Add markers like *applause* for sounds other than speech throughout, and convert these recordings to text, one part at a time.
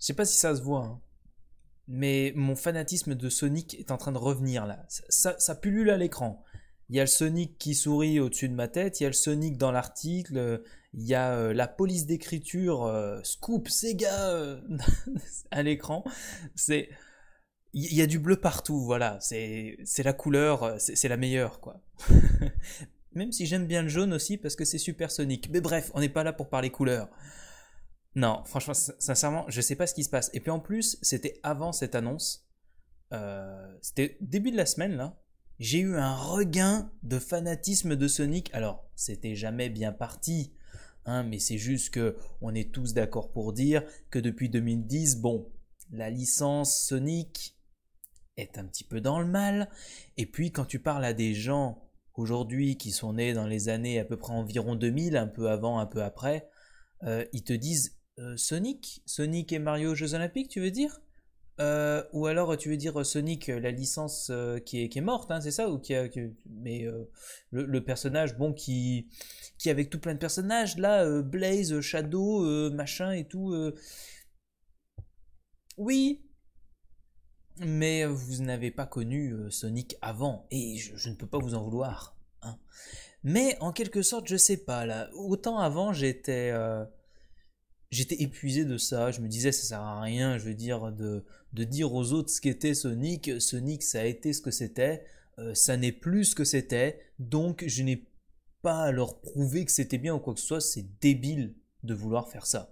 Je sais pas si ça se voit, hein. mais mon fanatisme de Sonic est en train de revenir là. Ça, ça, pullule à l'écran. Il y a le Sonic qui sourit au-dessus de ma tête, il y a le Sonic dans l'article, il y a euh, la police d'écriture, euh, Scoop, Sega euh, *laughs* à l'écran. C'est. Il y a du bleu partout, voilà. C'est la couleur, c'est la meilleure, quoi. *laughs* Même si j'aime bien le jaune aussi parce que c'est super Sonic. Mais bref, on n'est pas là pour parler couleurs. Non, franchement, sincèrement, je sais pas ce qui se passe. Et puis en plus, c'était avant cette annonce. Euh, c'était début de la semaine là. J'ai eu un regain de fanatisme de Sonic. Alors, c'était jamais bien parti, hein, mais c'est juste que on est tous d'accord pour dire que depuis 2010, bon, la licence Sonic est un petit peu dans le mal. Et puis quand tu parles à des gens aujourd'hui qui sont nés dans les années à peu près environ 2000, un peu avant, un peu après, euh, ils te disent euh, Sonic Sonic et Mario Jeux Olympiques, tu veux dire euh, Ou alors tu veux dire euh, Sonic, la licence qui est, qui, est, morte, hein, c'est ça ou qui a, Mais le, le, personnage, bon, qui, qui avec tout plein de personnages, là, Blaze, Shadow, machin et tout. Oui, mais vous n'avez pas connu Sonic avant, et je, ne peux pas vous en vouloir. Hein. Mais en quelque sorte, je sais pas, là, autant avant j'étais j'étais épuisé de ça. Je me disais, ça sert à rien, je veux dire, de, dire aux autres ce qu'était Sonic. Sonic, ça a été ce que c'était. Euh, ça n'est plus ce que c'était. Donc, je n'ai pas à leur prouver que c'était bien ou quoi que ce soit. C'est débile de vouloir faire ça.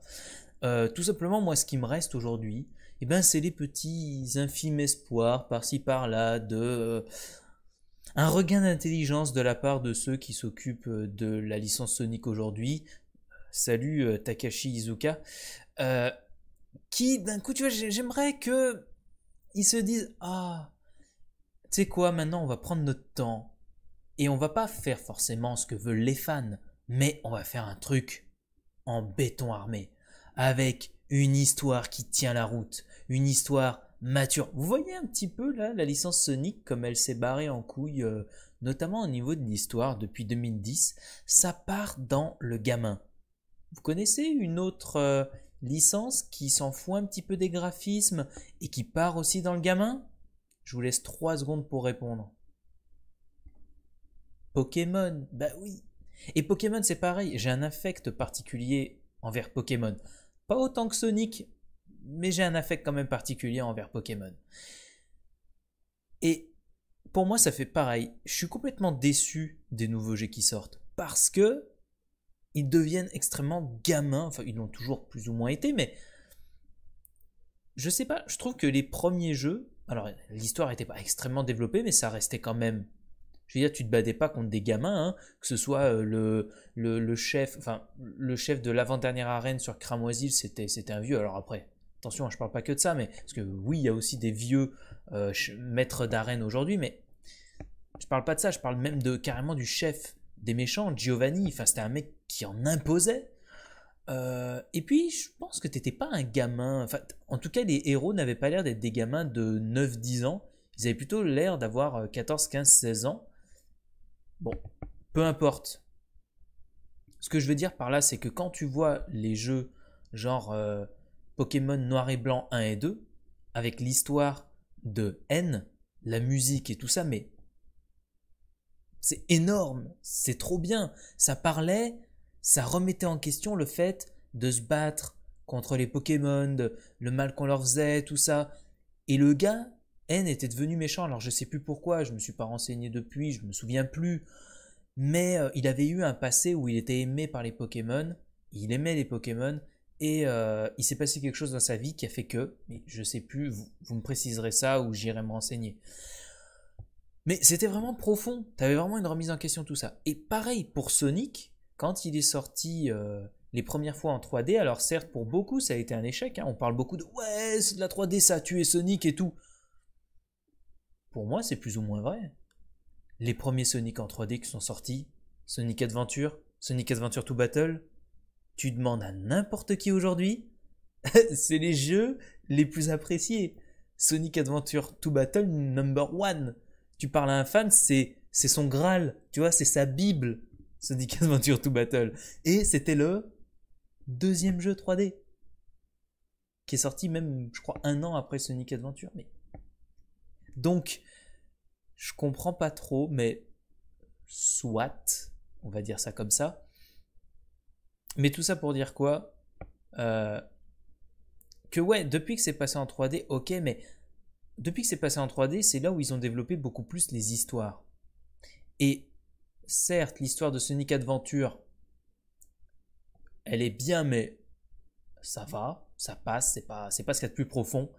Euh, tout simplement, moi, ce qui me reste aujourd'hui, eh ben, c'est les petits infimes espoirs par-ci par-là de. Euh, un regain d'intelligence de la part de ceux qui s'occupent de la licence Sonic aujourd'hui, salut euh, Takashi Izuka, euh, qui d'un coup, tu vois, j'aimerais que ils se disent ah, tu sais quoi, maintenant on va prendre notre temps et on va pas faire forcément ce que veulent les fans, mais on va faire un truc en béton armé avec une histoire qui tient la route, une histoire mature. Vous voyez un petit peu là la licence Sonic comme elle s'est barrée en couille, euh, notamment au niveau de l'histoire depuis 2010. Ça part dans le gamin. Vous connaissez une autre euh, licence qui s'en fout un petit peu des graphismes et qui part aussi dans le gamin Je vous laisse 3 secondes pour répondre. Pokémon, bah oui. Et Pokémon c'est pareil, j'ai un affect particulier envers Pokémon. Pas autant que Sonic, mais j'ai un affect quand même particulier envers Pokémon. Et pour moi ça fait pareil, je suis complètement déçu des nouveaux jeux qui sortent. Parce que ils deviennent extrêmement gamins. Enfin, ils l'ont toujours plus ou moins été, mais je sais pas. Je trouve que les premiers jeux, alors l'histoire n'était pas extrêmement développée, mais ça restait quand même. Je veux dire, tu te badais pas contre des gamins, hein. que ce soit euh, le, le, chef, enfin le chef de l'avant-dernière arène sur Cramoisil, c'était c'était un vieux. Alors après, attention, hein, je parle pas que de ça, mais parce que oui, il y a aussi des vieux euh, maîtres d'arène aujourd'hui, mais je parle pas de ça. Je parle même de carrément du chef des méchants, Giovanni. Enfin, c'était un mec qui en imposait. Euh, et puis, je pense que t'étais pas un gamin. Enfin, en tout cas, les héros n'avaient pas l'air d'être des gamins de 9-10 ans. Ils avaient plutôt l'air d'avoir 14, 15, 16 ans. Bon, peu importe. Ce que je veux dire par là, c'est que quand tu vois les jeux genre euh, Pokémon Noir et Blanc 1 et 2, avec l'histoire de N, la musique et tout ça, mais c'est énorme, c'est trop bien. Ça parlait ça remettait en question le fait de se battre contre les Pokémon, le mal qu'on leur faisait, tout ça. Et le gars, N était devenu méchant. Alors je sais plus pourquoi, je me suis pas renseigné depuis, je me souviens plus. Mais euh, il avait eu un passé où il était aimé par les Pokémon, il aimait les Pokémon, et euh, il s'est passé quelque chose dans sa vie qui a fait que, mais je sais plus, vous, me préciserez ça ou j'irai me renseigner. Mais c'était vraiment profond, Tu avais vraiment une remise en question tout ça. Et pareil pour Sonic, quand il est sorti euh, les premières fois en 3D, alors certes pour beaucoup ça a été un échec, hein. on parle beaucoup de ouais c'est de la 3D ça a tué Sonic et tout. Pour moi c'est plus ou moins vrai. Les premiers Sonic en 3D qui sont sortis, Sonic Adventure, Sonic Adventure 2 Battle, tu demandes à n'importe qui aujourd'hui, *laughs* c'est les jeux les plus appréciés. Sonic Adventure 2 Battle number one. Tu parles à un fan, c'est c'est son Graal, tu vois, c'est sa Bible. Sonic Adventure 2 Battle. Et c'était le deuxième jeu 3D. Qui est sorti même, je crois, un an après Sonic Adventure. Mais... Donc, je comprends pas trop, mais soit, on va dire ça comme ça. Mais tout ça pour dire quoi euh, Que ouais, depuis que c'est passé en 3D, ok, mais depuis que c'est passé en 3D, c'est là où ils ont développé beaucoup plus les histoires. Et certes, l'histoire de Sonic Adventure, elle est bien, mais ça va, ça passe, c'est pas, c'est pas ce qu'il y a de plus profond.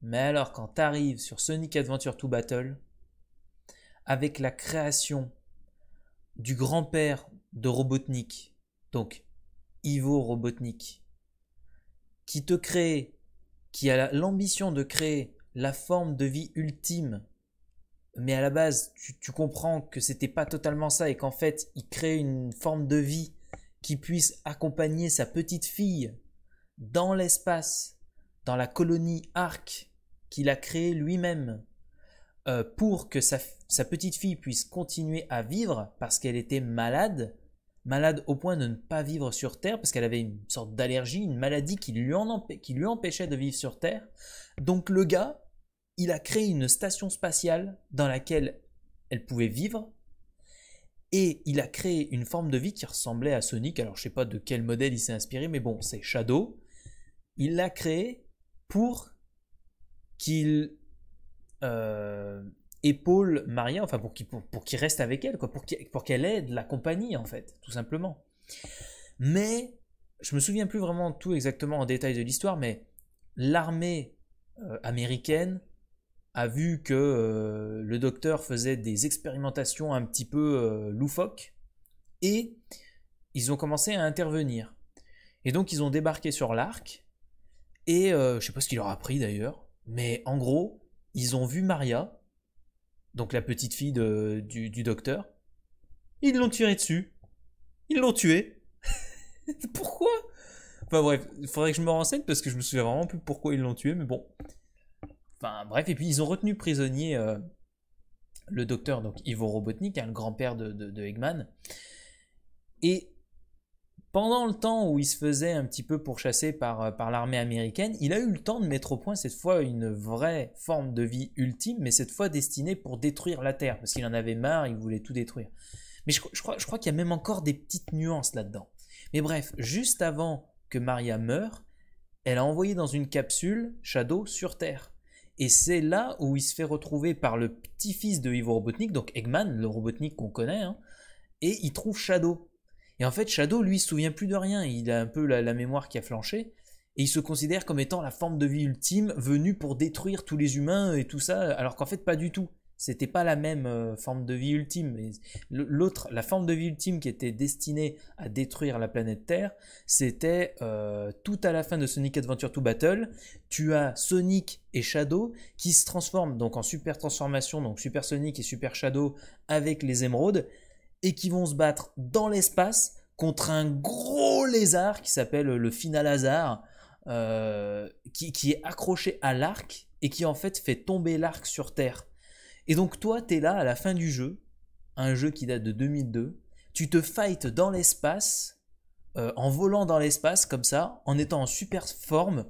Mais alors, quand tu arrives sur Sonic Adventure 2 Battle, avec la création du grand-père de Robotnik, donc Ivo Robotnik, qui te crée, qui a l'ambition de créer la forme de vie ultime mais à la base, tu, comprends que c'était pas totalement ça et qu'en fait, il crée une forme de vie qui puisse accompagner sa petite fille dans l'espace, dans la colonie Arc qu'il a créée lui-même, euh, pour que sa, petite fille puisse continuer à vivre parce qu'elle était malade, malade au point de ne pas vivre sur Terre, parce qu'elle avait une sorte d'allergie, une maladie qui lui empêchait de vivre sur Terre. Donc le gars, il a créé une station spatiale dans laquelle elle pouvait vivre. Et il a créé une forme de vie qui ressemblait à Sonic. Alors je sais pas de quel modèle il s'est inspiré, mais bon, c'est Shadow. Il l'a créé pour qu'il euh, épaule Maria, enfin pour qu'il reste avec elle, quoi, pour qu'elle aide la compagnie en fait, tout simplement. Mais je me souviens plus vraiment tout exactement en détail de l'histoire, mais l'armée euh, américaine a vu que euh, le docteur faisait des expérimentations un petit peu euh, loufoques et ils ont commencé à intervenir. Et donc ils ont débarqué sur l'arc et euh, je sais pas ce qu'il leur a pris d'ailleurs, mais en gros ils ont vu Maria, donc la petite fille du, docteur, ils l'ont tiré dessus, ils l'ont tué *laughs* pourquoi Enfin bref, il faudrait que je me renseigne parce que je me souviens vraiment plus pourquoi ils l'ont tué, mais bon bref, et puis ils ont retenu prisonnier euh, le docteur, donc Ivo Robotnik, hein, le grand-père de, Eggman. Et pendant le temps où il se faisait un petit peu pourchasser euh, par, l'armée américaine, il a eu le temps de mettre au point cette fois une vraie forme de vie ultime, mais cette fois destinée pour détruire la Terre, parce qu'il en avait marre, il voulait tout détruire. Mais je, crois, je crois qu'il y a même encore des petites nuances là-dedans. Mais bref, juste avant que Maria meure, elle a envoyé dans une capsule Shadow sur Terre. Et c'est là où il se fait retrouver par le petit-fils de Ivo Robotnik, donc Eggman, le Robotnik qu'on connaît, hein, et il trouve Shadow. Et en fait, Shadow, lui, se souvient plus de rien, il a un peu la mémoire qui a flanché, et il se considère comme étant la forme de vie ultime venue pour détruire tous les humains et tout ça, alors qu'en fait, pas du tout. C'était pas la même euh, forme de vie ultime. L'autre, la forme de vie ultime qui était destinée à détruire la planète Terre, c'était euh, tout à la fin de Sonic Adventure 2 Battle. Tu as Sonic et Shadow qui se transforment donc en super transformation, donc Super Sonic et Super Shadow avec les émeraudes, et qui vont se battre dans l'espace contre un gros lézard qui s'appelle le Final Hazard, euh, qui, qui est accroché à l'arc et qui en fait fait tomber l'arc sur Terre. Et donc toi, t'es là à la fin du jeu, un jeu qui date de 2002, tu te fights dans l'espace, euh, en volant dans l'espace comme ça, en étant en super forme,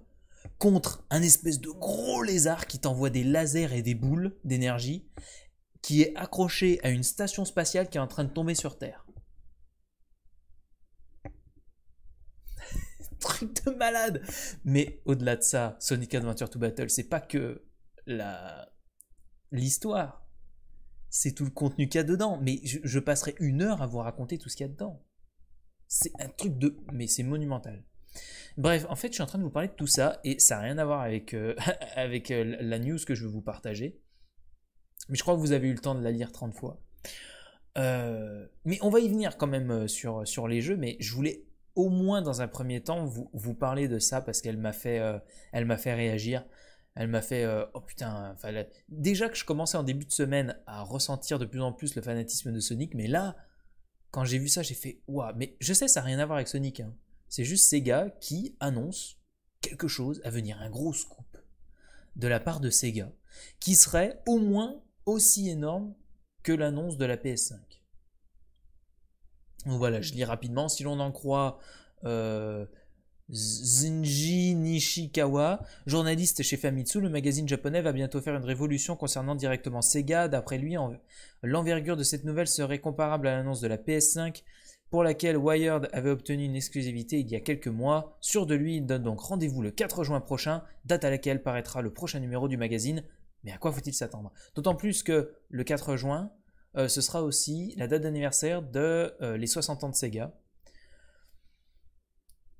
contre un espèce de gros lézard qui t'envoie des lasers et des boules d'énergie, qui est accroché à une station spatiale qui est en train de tomber sur Terre. *laughs* Truc de malade Mais au-delà de ça, Sonic Adventure 2 Battle, c'est pas que la, l'histoire. C'est tout le contenu qu'il y a dedans. Mais je, passerai une heure à vous raconter tout ce qu'il y a dedans. C'est un truc de... Mais c'est monumental. Bref, en fait, je suis en train de vous parler de tout ça et ça n'a rien à voir avec, euh, *laughs* avec euh, la news que je vais vous partager. Mais je crois que vous avez eu le temps de la lire 30 fois. Euh, mais on va y venir quand même sur, sur les jeux, mais je voulais au moins dans un premier temps vous, vous parler de ça parce qu'elle m'a fait, elle m'a fait réagir. Elle m'a fait euh, oh putain, déjà que je commençais en début de semaine à ressentir de plus en plus le fanatisme de Sonic, mais là, quand j'ai vu ça, j'ai fait waouh. Mais je sais, ça n'a rien à voir avec Sonic. Hein. C'est juste Sega qui annonce quelque chose à venir, un gros scoop de la part de Sega, qui serait au moins aussi énorme que l'annonce de la PS5. Donc voilà, je lis rapidement. Si l'on en croit euh, Zinji Nishikawa, journaliste chez Famitsu, le magazine japonais va bientôt faire une révolution concernant directement Sega. D'après lui, l'envergure de cette nouvelle serait comparable à l'annonce de la PS5 pour laquelle Wired avait obtenu une exclusivité il y a quelques mois. Sûr de lui, il donne donc rendez-vous le 4 juin prochain, date à laquelle paraîtra le prochain numéro du magazine. Mais à quoi faut-il s'attendre D'autant plus que le 4 juin, euh, ce sera aussi la date d'anniversaire de euh, les 60 ans de Sega.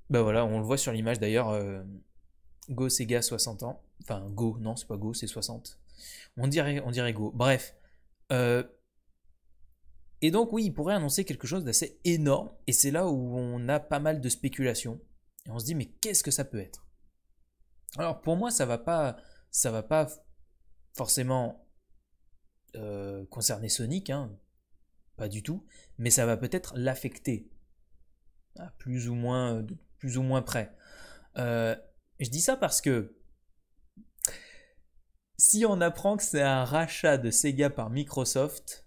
Bah voilà, on le voit sur l'image d'ailleurs. Euh, Go Sega 60 ans. Enfin, Go, non, c'est pas Go, c'est 60. On dirait, on dirait Go. Bref. Euh, et donc, oui, il pourrait annoncer quelque chose d'assez énorme. Et c'est là où on a pas mal de spéculations. Et on se dit, mais qu'est-ce que ça peut être Alors, pour moi, ça va pas, ça va pas forcément euh, concerner Sonic, hein, pas du tout. Mais ça va peut-être l'affecter. À plus ou moins, de ou moins près. Euh, je dis ça parce que si on apprend que c'est un rachat de Sega par Microsoft,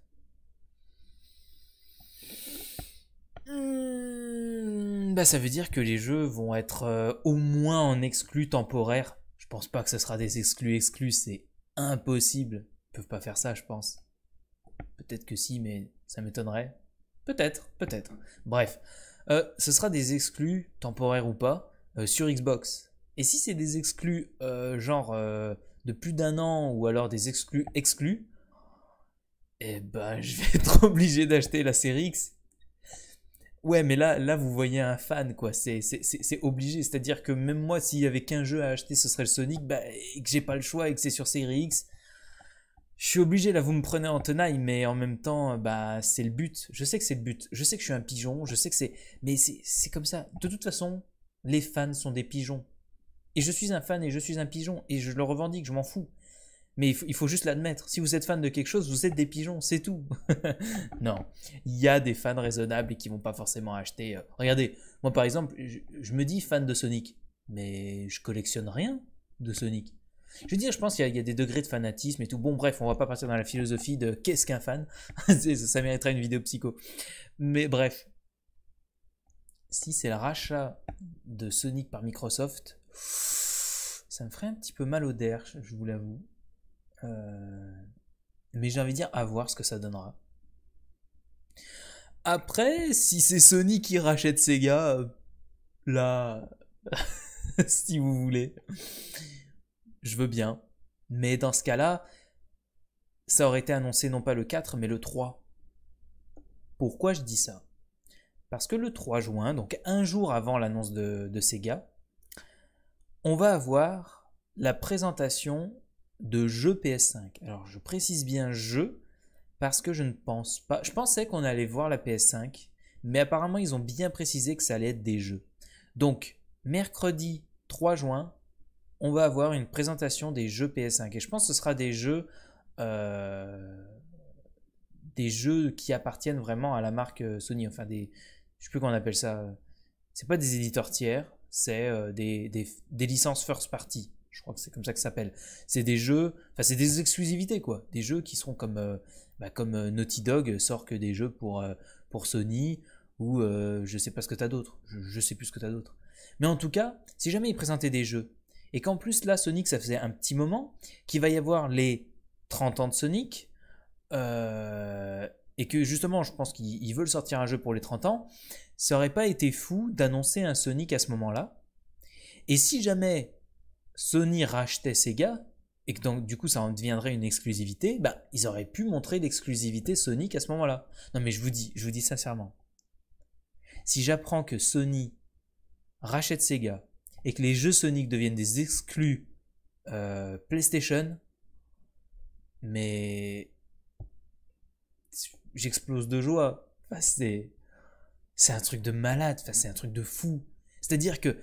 hmm, bah, ça veut dire que les jeux vont être euh, au moins en exclus temporaire. Je pense pas que ce sera des exclus exclus, c'est impossible. peuvent pas faire ça, je pense. Peut-être que si, mais ça m'étonnerait. Peut-être, peut-être. Bref. Euh, ce sera des exclus, temporaires ou pas, euh, sur Xbox. Et si c'est des exclus euh, genre de plus d'un an ou alors des exclus exclus, eh ben *laughs* je vais être obligé d'acheter la série X. Ouais, mais là, là vous voyez un fan, quoi. C'est obligé. C'est-à-dire que même moi, s'il y avait qu'un jeu à acheter, ce serait le Sonic, bah, que j'ai pas le choix et que c'est sur série X, je suis obligé, là vous me prenez en tenaille, mais en même temps, bah c'est le but. Je sais que c'est le but. Je sais que je suis un pigeon, je sais que c'est. Mais c'est comme ça. De toute façon, les fans sont des pigeons. Et je suis un fan et je suis un pigeon. Et je le revendique, je m'en fous. Mais il faut, juste l'admettre. Si vous êtes fan de quelque chose, vous êtes des pigeons, c'est tout. *laughs* non, il y a des fans raisonnables et qui vont pas forcément acheter. Euh, regardez, moi par exemple, je me dis fan de Sonic, mais je collectionne rien de Sonic. Je veux dire, je pense qu'il y, a des degrés de fanatisme et tout. Bon, bref, on va pas partir dans la philosophie de qu'est-ce qu'un fan. *laughs* ça mériterait une vidéo psycho. Mais bref, si c'est le rachat de Sonic par Microsoft, ça me ferait un petit peu mal au der, je vous l'avoue. Euh, mais j'ai envie de dire à voir ce que ça donnera. Après, si c'est Sonic qui rachète Sega, euh, là, *laughs* si vous voulez je veux bien. Mais dans ce cas-là, ça aurait été annoncé non pas le 4, mais le 3. Pourquoi je dis ça Parce que le 3 juin, donc un jour avant l'annonce de, Sega, on va avoir la présentation de jeux PS5. Alors je précise bien jeux » parce que je ne pense pas. Je pensais qu'on allait voir la PS5, mais apparemment ils ont bien précisé que ça allait être des jeux. Donc mercredi 3 juin, on va avoir une présentation des jeux PS5. Et je pense que ce sera des jeux, euh, des jeux qui appartiennent vraiment à la marque euh, Sony. Enfin, des, je sais plus qu'on appelle ça. C'est pas des éditeurs tiers, c'est euh, des, licences first party. Je crois que c'est comme ça que ça s'appelle. C'est des jeux, enfin, c'est des exclusivités quoi. Des jeux qui seront comme, bah, comme Naughty Dog sort que des jeux pour, pour Sony ou je sais pas ce que t'as d'autre. Je, sais plus ce que as d'autre. Mais en tout cas, si jamais ils présentaient des jeux et qu'en plus là Sonic ça faisait un petit moment, qu'il va y avoir les 30 ans de Sonic, euh, et que justement je pense qu'ils veulent sortir un jeu pour les 30 ans, ça aurait pas été fou d'annoncer un Sonic à ce moment-là. Et si jamais Sony rachetait Sega, et que donc du coup ça en deviendrait une exclusivité, bah, ils auraient pu montrer l'exclusivité Sonic à ce moment-là. Non mais je vous dis, je vous dis sincèrement, si j'apprends que Sony rachète Sega, et que les jeux Sonic deviennent des exclus euh, PlayStation, mais j'explose de joie. c'est c'est un truc de malade. Enfin, c'est un truc de fou. C'est-à-dire que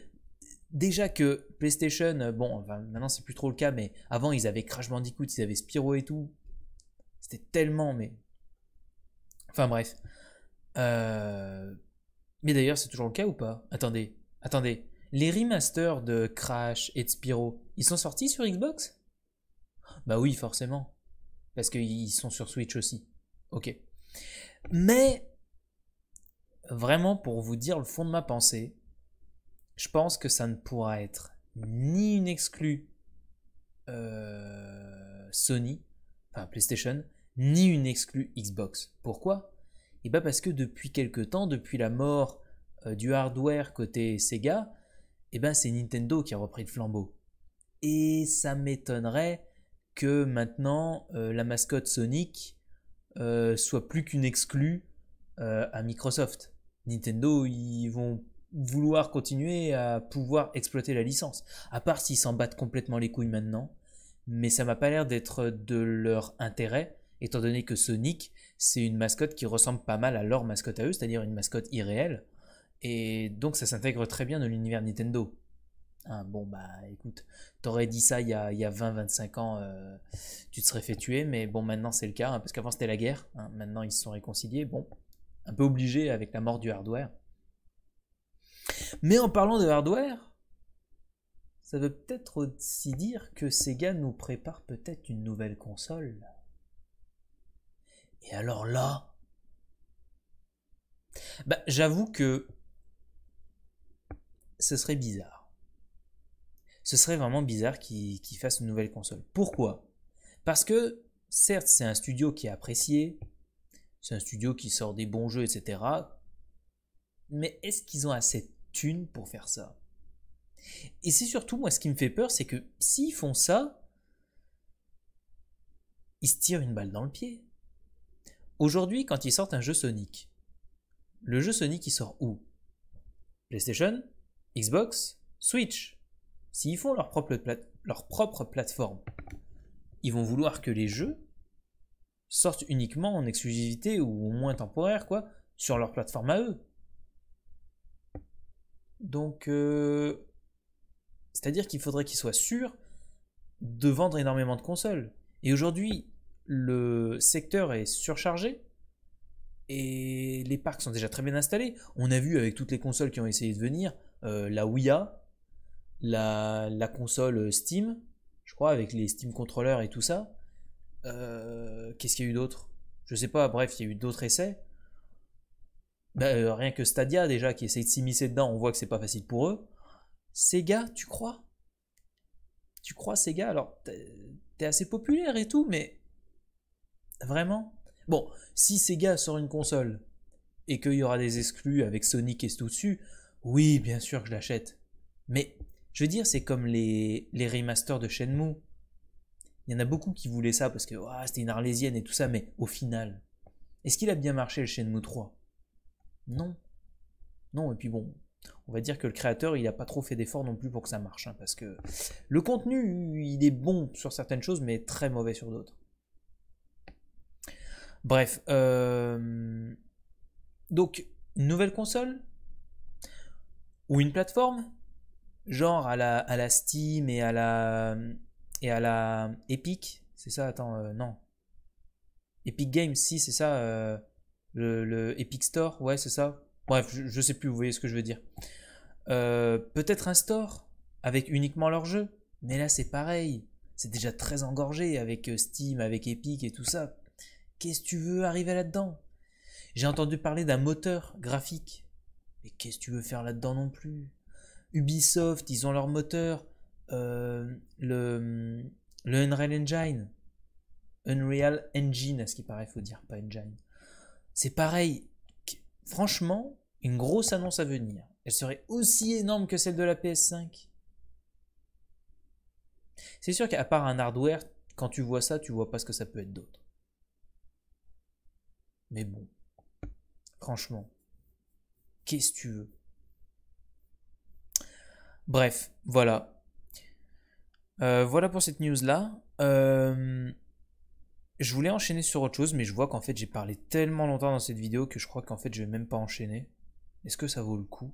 déjà que PlayStation, bon, maintenant c'est plus trop le cas, mais avant ils avaient Crash Bandicoot, ils avaient Spyro et tout. C'était tellement, mais enfin bref. Euh, mais d'ailleurs, c'est toujours le cas ou pas Attendez, attendez. Les remasters de Crash et de Spyro, ils sont sortis sur Xbox Bah oui, forcément. Parce qu'ils sont sur Switch aussi. Ok. Mais, vraiment, pour vous dire le fond de ma pensée, je pense que ça ne pourra être ni une exclue euh, Sony, enfin PlayStation, ni une exclue Xbox. Pourquoi Et eh bien parce que depuis quelque temps, depuis la mort euh, du hardware côté Sega, eh ben c'est Nintendo qui a repris le flambeau. Et ça m'étonnerait que maintenant euh, la mascotte Sonic euh, soit plus qu'une exclue euh, à Microsoft. Nintendo, ils vont vouloir continuer à pouvoir exploiter la licence. À part s'ils s'en battent complètement les couilles maintenant. Mais ça m'a pas l'air d'être de leur intérêt, étant donné que Sonic, c'est une mascotte qui ressemble pas mal à leur mascotte à eux, c'est-à-dire une mascotte irréelle. Et donc ça s'intègre très bien dans l'univers Nintendo. Hein, bon, bah écoute, t'aurais dit ça il y a, 20-25 ans, euh, tu te serais fait tuer, mais bon, maintenant c'est le cas, hein, parce qu'avant c'était la guerre, hein. maintenant ils se sont réconciliés, bon, un peu obligé avec la mort du hardware. Mais en parlant de hardware, ça veut peut-être aussi dire que Sega nous prépare peut-être une nouvelle console. Et alors là, bah, j'avoue que ce serait bizarre. Ce serait vraiment bizarre qu'ils fassent une nouvelle console. Pourquoi Parce que, certes, c'est un studio qui est apprécié, c'est un studio qui sort des bons jeux, etc. Mais est-ce qu'ils ont assez de thunes pour faire ça Et c'est surtout, moi, ce qui me fait peur, c'est que s'ils font ça, ils se tirent une balle dans le pied. Aujourd'hui, quand ils sortent un jeu Sonic, le jeu Sonic, il sort où PlayStation Xbox, Switch. S'ils font leur propre, leur propre plateforme, ils vont vouloir que les jeux sortent uniquement en exclusivité ou au moins temporaire, quoi, sur leur plateforme à eux. Donc, euh, c'est-à-dire qu'il faudrait qu'ils soient sûrs de vendre énormément de consoles. Et aujourd'hui, le secteur est surchargé et les parcs sont déjà très bien installés. On a vu avec toutes les consoles qui ont essayé de venir, euh, la Wii la, la, console euh, Steam, je crois, avec les Steam Controllers et tout ça. Euh, qu'est-ce qu'il y a eu d'autre Je sais pas, bref, il y a eu d'autres essais. Bah, rien que Stadia, déjà, qui essaye de s'immiscer dedans, on voit que c'est pas facile pour eux. Sega, tu crois Tu crois, Sega Alors, t'es assez populaire et tout, mais. Vraiment Bon, si Sega sort une console et qu'il y aura des exclus avec Sonic et tout dessus, oui, bien sûr que je l'achète. Mais je veux dire, c'est comme les, remasters de Shenmue. Il y en a beaucoup qui voulaient ça parce que c'était une arlésienne et tout ça, mais au final, est-ce qu'il a bien marché le Shenmue 3 Non. Non, et puis bon, on va dire que le créateur, il n'a pas trop fait d'efforts non plus pour que ça marche, hein, parce que le contenu, il est bon sur certaines choses, mais très mauvais sur d'autres. Bref, euh, donc, nouvelle console ou une plateforme, genre à la, à la Steam et à la, et à la Epic, c'est ça, attends, euh, non. Epic Games, si, c'est ça, euh, le, le, Epic Store, ouais, c'est ça. Bref, je, je, sais plus, vous voyez ce que je veux dire. Euh, peut-être un store avec uniquement leurs jeux, mais là c'est pareil, c'est déjà très engorgé avec Steam, avec Epic et tout ça. Qu'est-ce que tu veux arriver là-dedans J'ai entendu parler d'un moteur graphique mais qu'est-ce que tu veux faire là-dedans non plus Ubisoft, ils ont leur moteur, euh, le, Unreal Engine. Unreal Engine, à ce qui paraît, faut dire, pas Engine. C'est pareil. Franchement, une grosse annonce à venir. Elle serait aussi énorme que celle de la PS5. C'est sûr qu'à part un hardware, quand tu vois ça, tu vois pas ce que ça peut être d'autre. Mais bon, franchement, tu veux Bref, voilà. Euh, voilà pour cette news-là. Euh, je voulais enchaîner sur autre chose, mais je vois qu'en fait j'ai parlé tellement longtemps dans cette vidéo que je crois qu'en fait je vais même pas enchaîner. Est-ce que ça vaut le coup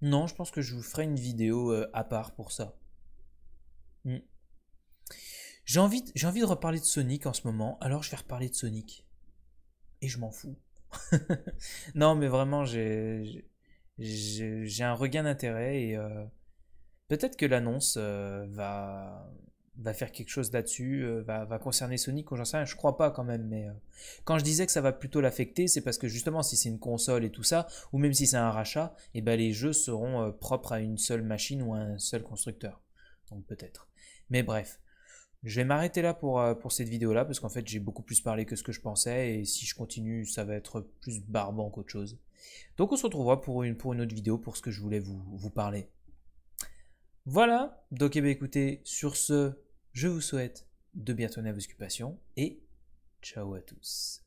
Non, je pense que je vous ferai une vidéo euh, à part pour ça. Hmm. J'ai envie, de, envie de reparler de Sonic en ce moment, alors je vais reparler de Sonic. Et je m'en fous. *laughs* non, mais vraiment, j'ai un regain d'intérêt et euh, peut-être que l'annonce euh, va, faire quelque chose là-dessus, euh, va, concerner Sonic ou j'en sais rien, je crois pas quand même, mais quand je disais que ça va plutôt l'affecter, c'est parce que justement, si c'est une console et tout ça, ou même si c'est un rachat, et eh ben les jeux seront propres à une seule machine ou à un seul constructeur. Donc peut-être. Mais bref. Je vais m'arrêter là euh, pour, cette vidéo-là, parce qu'en fait, j'ai beaucoup plus parlé que ce que je pensais, et si je continue, ça va être plus barbant qu'autre chose. Donc on se retrouvera pour une, pour une autre vidéo, pour ce que je voulais vous, parler. Voilà, donc eh écoutez, sur ce, je vous souhaite de bien tourner à vos occupations, et ciao à tous.